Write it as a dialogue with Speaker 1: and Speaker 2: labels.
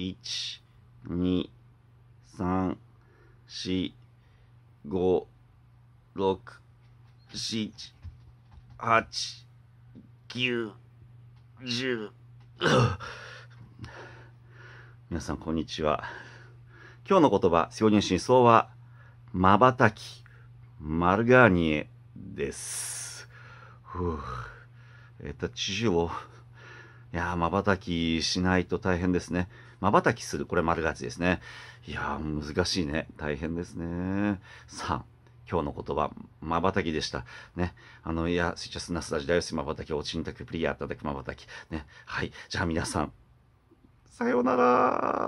Speaker 1: 1、2、3、4、5、6、7、8、9、10。
Speaker 2: 皆さん、こんにちは。今日の言葉、ス人ニ真相は、まばたき、マルガーニエです。ふぅ、это ч е г いやー、たきしないと大変ですね。まばたきする、これ丸勝ちですね。いやー、難しいね。大変ですね。さあ、今日の言葉、まばたきでした。ね。あの、いや、スイッチャスナスダジダヨシまばたき、おちんたくプリアーたたくまばたき。ね。はい。じゃあ皆さん、
Speaker 3: さようなら